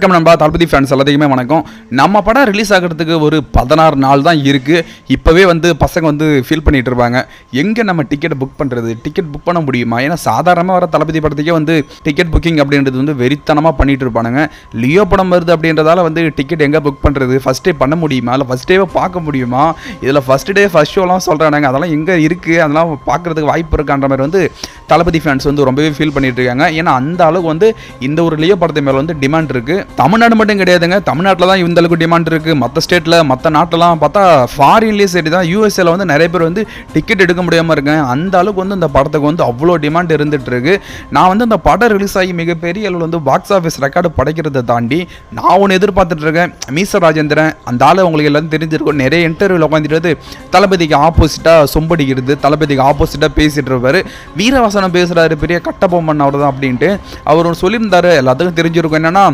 வணக்கம் நண்பா தளபதி ஃபேன்ஸ் எல்லாத்தையுமே வணக்கம் நம்ம படம் ரிலீஸ் ஆகிறதுக்கு ஒரு பதினாறு நாள் தான் இருக்குது இப்போவே வந்து பசங்க வந்து ஃபீல் பண்ணிகிட்டு இருப்பாங்க எங்கே நம்ம டிக்கெட் புக் பண்ணுறது டிக்கெட் புக் பண்ண முடியுமா ஏன்னா சாதாரணமாக வர தளபதி படத்துக்கே வந்து டிக்கெட் புக்கிங் அப்படின்றது வந்து வெறித்தனமாக பண்ணிகிட்டு இருப்பானுங்க லியோ படம் வருது அப்படின்றதால வந்து டிக்கெட் எங்கே புக் பண்ணுறது ஃபஸ்ட் டே பண்ண முடியுமா இல்லை ஃபஸ்ட் டேவை பார்க்க முடியுமா இதில் ஃபஸ்ட் டே ஃபஸ்ட் ஷோலாம் சொல்கிறானுங்க அதெல்லாம் எங்கே இருக்குது அதெல்லாம் பார்க்குறதுக்கு வாய்ப்பு இருக்கான்ற மாதிரி வந்து தளபதி ஃபேன்ஸ் வந்து ரொம்பவே ஃபீல் பண்ணிட்டு இருக்காங்க ஏன்னா அந்த அளவுக்கு வந்து இந்த ஒரு லியோ படத்தை மேலே வந்து டிமாண்ட் இருக்கு தமிழ்நாடு மட்டும் கிடையாதுங்க தமிழ்நாட்டில் தான் இந்த அளவுக்கு டிமாண்ட் இருக்கு மற்ற ஸ்டேட்டில் மற்ற நாட்டிலலாம் பார்த்தா ஃபாரின்லேயே சரி தான் யூஎஸ்ஏல வந்து நிறைய பேர் வந்து டிக்கெட் எடுக்க முடியாமல் இருக்காங்க அந்த அளவுக்கு வந்து இந்த படத்துக்கு வந்து அவ்வளோ டிமாண்ட் இருந்துட்டு இருக்கு நான் வந்து அந்த படம் ரிலீஸ் ஆகி மிகப்பெரிய அளவில் வந்து பாக்ஸ் ஆஃபீஸ் ரெக்கார்டு படைக்கிறத தாண்டி நான் ஒன்று எதிர்பார்த்துட்டு இருக்கேன் மீச ராஜேந்திரன் அந்த ஆள் உங்களுக்கு எல்லாரும் தெரிஞ்சிருக்கும் நிறைய இன்டர்வியூவில் உட்காந்துட்டு தளபதிக்கு ஆப்போசிட்டாக சொம்படிக்கிறது தளபதிக்கு ஆப்போசிட்டாக பேசிட்டு இருப்பார் வீரவாச பேசுகிறாரு பெரிய கட்ட பொம்மன் அவர் தான் அப்படின்ட்டு அவர் சொல்லியிருந்தார் எல்லாத்துக்கும் தெரிஞ்சிருக்கும் என்னென்னா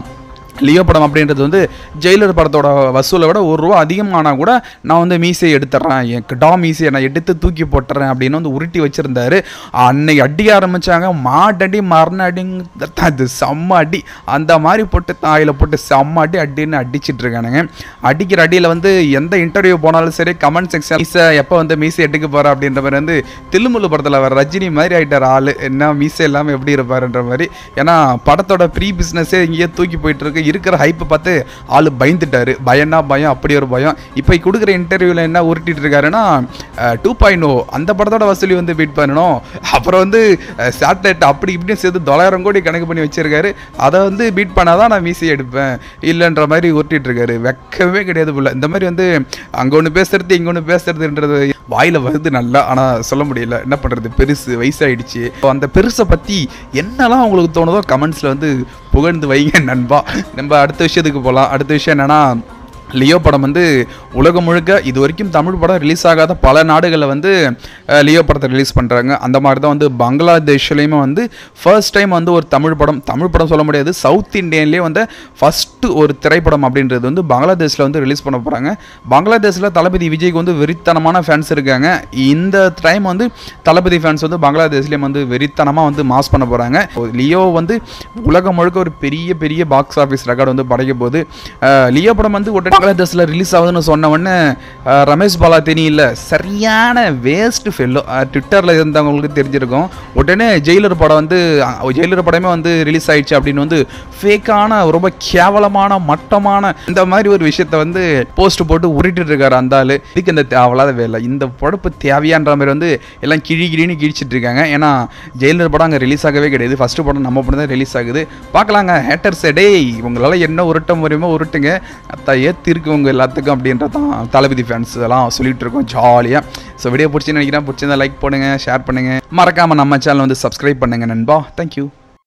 லியோ படம் அப்படின்றது வந்து ஜெயிலர் படத்தோட வசூலை விட ஒரு ரூபா அதிகமானால் கூட நான் வந்து மீசையை எடுத்துட்றேன் என் டா மீசையை நான் எடுத்து தூக்கி போட்டுறேன் அப்படின்னு வந்து உருட்டி வச்சுருந்தாரு அன்னைக்கு அடி ஆரம்பித்தாங்க மாட்டடி மரணடிங்க அது செம்ம அடி அந்த மாதிரி போட்டு தாயில் போட்டு செம்ம அடி அடின்னு அடிச்சிட்ருக்கானுங்க அடிக்கிற அடியில் வந்து எந்த இன்டர்வியூ போனாலும் சரி கமெண்ட் செக்ஷன் மீசை எப்போ வந்து மீசை எடுக்க போகிறா அப்படின்ற மாதிரி வந்து தில்முல்லு படத்தில் வர ரஜினி மாதிரி ஆகிட்டார் ஆள் என்ன மீசை இல்லாமல் எப்படி இருப்பாருன்ற மாதிரி ஏன்னா படத்தோட ப்ரீ பிஸ்னஸே இங்கேயே தூக்கி போயிட்டுருக்கு இருக்கிற ஹைப்பை பார்த்து ஆள் பயந்துட்டார் பயம்னா பயம் அப்படி ஒரு பயம் இப்போ கொடுக்குற இன்டர்வியூவில் என்ன உருட்டிட்டு இருக்காருன்னா டூ பாயிண்ட் ஓ அந்த படத்தோட வசூலி வந்து பீட் பண்ணணும் அப்புறம் வந்து சேட்டலைட் அப்படி இப்படின்னு சேர்த்து தொள்ளாயிரம் கோடி கணக்கு பண்ணி வச்சிருக்காரு அதை வந்து பீட் பண்ணால் தான் நான் மீசி எடுப்பேன் இல்லைன்ற மாதிரி உருட்டிட்டு இருக்காரு வெக்கவே கிடையாது போல இந்த மாதிரி வந்து அங்கே ஒன்று பேசுறது இங்கே ஒன்று பேசுறதுன்றது வாயில் வருது நல்லா ஆனால் சொல்ல முடியல என்ன பண்ணுறது பெருசு வயசாகிடுச்சு அந்த பெருசை பற்றி என்னெல்லாம் உங்களுக்கு தோணுதோ கமெண்ட்ஸில் வந்து புகழ்ந்து வைங்க நண்பா நம்ம அடுத்த விஷயத்துக்கு போகலாம் அடுத்த விஷயம் என்னென்னா லியோ படம் வந்து உலகம் முழுக்க இது வரைக்கும் தமிழ் படம் ரிலீஸ் ஆகாத பல நாடுகளில் வந்து லியோ படத்தை ரிலீஸ் பண்ணுறாங்க அந்த மாதிரி தான் வந்து பங்களாதேஷ்லேயுமே வந்து ஃபர்ஸ்ட் டைம் வந்து ஒரு தமிழ் படம் தமிழ் படம் சொல்ல முடியாது சவுத் இண்டியன்லேயே வந்து ஃபஸ்ட்டு ஒரு திரைப்படம் அப்படின்றது வந்து பங்களாதேஷில் வந்து ரிலீஸ் பண்ண போகிறாங்க பங்களாதேஷில் தளபதி விஜய்க்கு வந்து வெறித்தனமான ஃபேன்ஸ் இருக்காங்க இந்த டைம் வந்து தளபதி ஃபேன்ஸ் வந்து பங்களாதேஷ்லேயும் வந்து வெறித்தனமாக வந்து மாஸ் பண்ண போகிறாங்க லியோ வந்து உலகம் முழுக்க ஒரு பெரிய பெரிய பாக்ஸ் ஆஃபீஸ் ரெக்கார்டு வந்து படைக்க போகுது லியோ படம் வந்து ஒரு பங்களாதேஷில் ரிலீஸ் ஆகுதுன்னு சொன்ன உடனே ரமேஷ் பாலா தெனியில் சரியான வேஸ்ட் ஃபெல்லோ ட்விட்டரில் இருந்தவங்களுக்கு தெரிஞ்சிருக்கும் உடனே ஜெயிலர் படம் வந்து ஜெயிலர் படமே வந்து ரிலீஸ் ஆயிடுச்சு அப்படின்னு வந்து ஃபேக்கான ரொம்ப கேவலமான மட்டமான இந்த மாதிரி ஒரு விஷயத்த வந்து போஸ்ட் போட்டு உருட்டிட்டு இருக்காரு அந்த ஆள் இதுக்கு இந்த தேவையில்லாத வேலை இந்த பொழப்பு தேவையான்ற மாதிரி வந்து எல்லாம் கிழி கிழின்னு கிழிச்சிட்டு இருக்காங்க ஏன்னா ஜெயிலர் படம் அங்கே ரிலீஸ் ஆகவே கிடையாது ஃபஸ்ட்டு படம் நம்ம படம் தான் ரிலீஸ் ஆகுது பார்க்கலாங்க ஹேட்டர்ஸ் டேய் உங்களால் என்ன உருட்ட முறையுமோ உருட்டுங்க அத்தா ஏற்று பக்தி இருக்கவங்க எல்லாத்துக்கும் அப்படின்றது தான் தளபதி ஃபேன்ஸ் எல்லாம் சொல்லிட்டு இருக்கோம் ஜாலியாக ஸோ வீடியோ பிடிச்சின்னு நினைக்கிறேன் பிடிச்சிருந்தா லைக் பண்ணுங்கள் ஷேர் பண்ணுங்கள் மறக்காமல் நம்ம சேனல் வந்து சப்ஸ்கிரைப் பண்ணுங்கள் நண்பா தேங்க்யூ